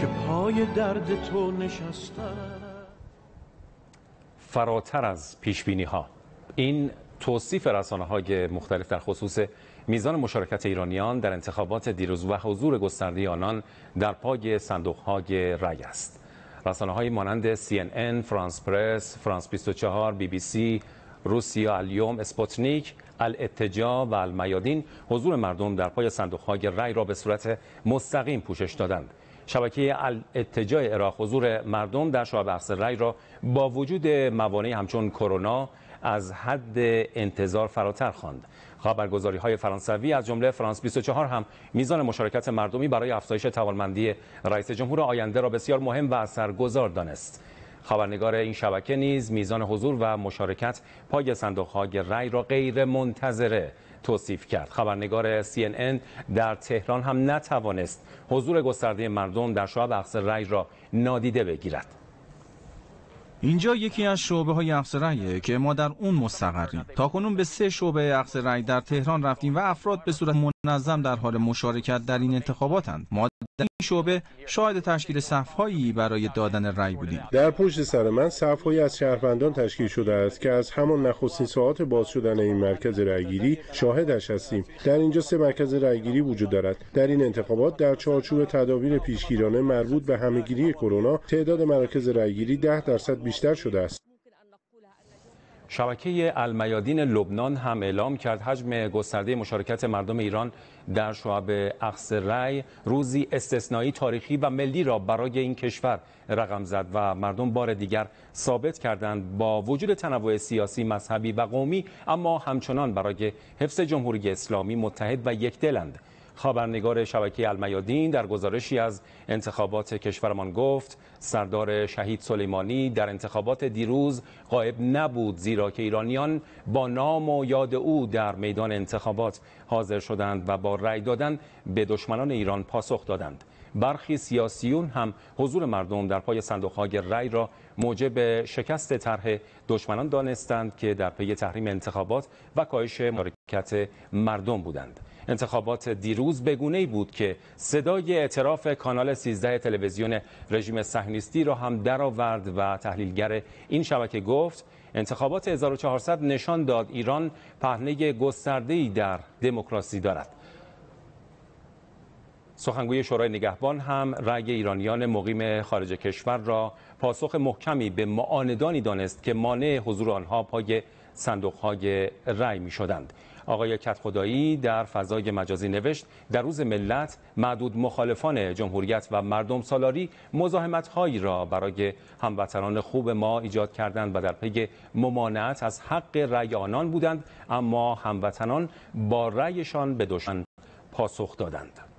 که پای درد تو نشسته فراتر از پیش بینی ها این توصیف رسانه های مختلف در خصوص میزان مشارکت ایرانیان در انتخابات دیروز و حضور گسترده آنان در پای صندوق های رای است رسانه های مانند CNN، فرانس پرس، فرانس 24، سی، روسیا الیوم اسپوتنیک الاتجاه و المیادین حضور مردم در پای صندوقهای رأی را به صورت مستقیم پوشش دادند شبکه الاتجاه عراق حضور مردم در شعب بحث رأی را با وجود موانعی همچون کرونا از حد انتظار فراتر خواند خبرگزاری های فرانسوی از جمله فرانس 24 هم میزان مشارکت مردمی برای افزایش توانمندی رئیس جمهور آینده را بسیار مهم و اثرگذار دانست خبرنگار این شبکه نیز میزان حضور و مشارکت پای صندوقهای رای را غیر منتظره توصیف کرد خبرنگار CNN در تهران هم نتوانست حضور گسترده مردم در شعب اقصر رای را نادیده بگیرد اینجا یکی از شعبه های اقصر رایه که ما در اون مستقریم تا کنون به سه شعبه اقصر رای در تهران رفتیم و افراد به صورت منظم در حال مشارکت در این انتخاباتند ما در این شعبه شاهد تشکیل صفهایی برای دادن رأی بودیم در پشت سر من صفهایی از شهروندان تشکیل شده است که از همان نخستین ساعات باز شدن این مرکز رأیگیری شاهدش هستیم در اینجا سه مرکز رأیگیری وجود دارد در این انتخابات در چارچوب تدابیر پیشگیرانه مربوط به همهگیری کرونا تعداد مراکز رأیگیری ده درصد بیشتر شده است شبکه المیادین لبنان هم اعلام کرد حجم گسترده مشارکت مردم ایران در شعب اخص رای روزی استثنایی تاریخی و ملی را برای این کشور رقم زد و مردم بار دیگر ثابت کردند با وجود تنوع سیاسی مذهبی و قومی اما همچنان برای حفظ جمهوری اسلامی متحد و یک دلند خبرنگار شبکه المیادین در گزارشی از انتخابات کشورمان گفت سردار شهید سلیمانی در انتخابات دیروز قائب نبود زیرا که ایرانیان با نام و یاد او در میدان انتخابات حاضر شدند و با رأی دادن به دشمنان ایران پاسخ دادند برخی سیاسیون هم حضور مردم در پای صندوقهای رأی را موجب شکست طرح دشمنان دانستند که در پی تحریم انتخابات و کاهش حرکت مردم بودند انتخابات دیروز بگونه بود که صدای اعتراف کانال 13 تلویزیون رژیم صهیونیستی را هم درآورد و تحلیلگر این شبکه گفت انتخابات 1400 نشان داد ایران پهنه گسترده‌ای در دموکراسی دارد سخنگوی شورای نگهبان هم رأی ایرانیان مقیم خارج کشور را پاسخ محکمی به معاندانی دانست که مانع حضور آنها پای صندوقهای رأی می شدند. آقای کتخدایی در فضای مجازی نوشت در روز ملت معدود مخالفان جمهوریت و مردم سالاری مزاحمت را برای هموطنان خوب ما ایجاد کردند و در پی ممانعت از حق رأی آنان بودند اما هموطنان با رأیشان به دشمن پاسخ دادند